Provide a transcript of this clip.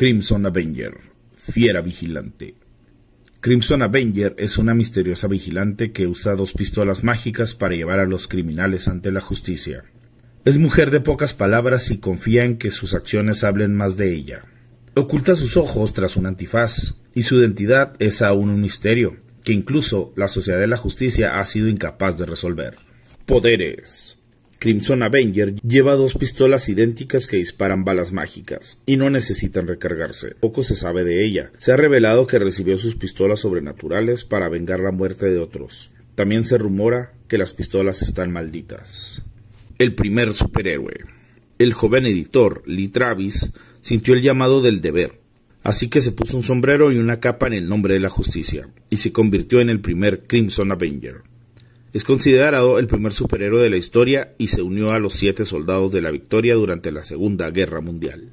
Crimson Avenger, Fiera Vigilante. Crimson Avenger es una misteriosa vigilante que usa dos pistolas mágicas para llevar a los criminales ante la justicia. Es mujer de pocas palabras y confía en que sus acciones hablen más de ella. Oculta sus ojos tras un antifaz, y su identidad es aún un misterio, que incluso la Sociedad de la Justicia ha sido incapaz de resolver. Poderes. Crimson Avenger lleva dos pistolas idénticas que disparan balas mágicas y no necesitan recargarse. Poco se sabe de ella. Se ha revelado que recibió sus pistolas sobrenaturales para vengar la muerte de otros. También se rumora que las pistolas están malditas. El primer superhéroe. El joven editor Lee Travis sintió el llamado del deber Así que se puso un sombrero y una capa en el nombre de la justicia, y se convirtió en el primer Crimson Avenger. Es considerado el primer superhéroe de la historia y se unió a los Siete Soldados de la Victoria durante la Segunda Guerra Mundial.